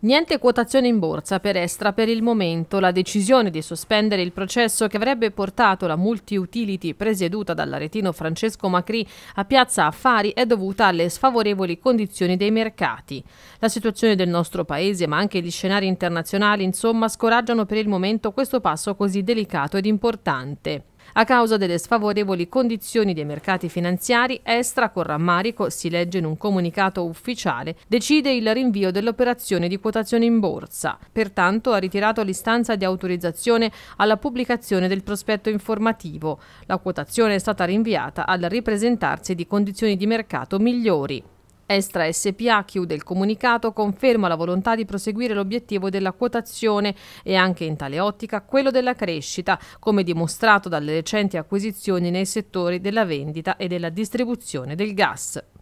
Niente quotazione in borsa per Estra per il momento. La decisione di sospendere il processo che avrebbe portato la multi-utility presieduta dall'aretino Francesco Macri a Piazza Affari è dovuta alle sfavorevoli condizioni dei mercati. La situazione del nostro paese, ma anche gli scenari internazionali, insomma, scoraggiano per il momento questo passo così delicato ed importante a causa delle sfavorevoli condizioni dei mercati finanziari, Estra, con rammarico, si legge in un comunicato ufficiale, decide il rinvio dell'operazione di quotazione in borsa. Pertanto ha ritirato l'istanza di autorizzazione alla pubblicazione del prospetto informativo. La quotazione è stata rinviata al ripresentarsi di condizioni di mercato migliori. Estra SPA chiude il comunicato, conferma la volontà di proseguire l'obiettivo della quotazione e anche in tale ottica quello della crescita, come dimostrato dalle recenti acquisizioni nei settori della vendita e della distribuzione del gas.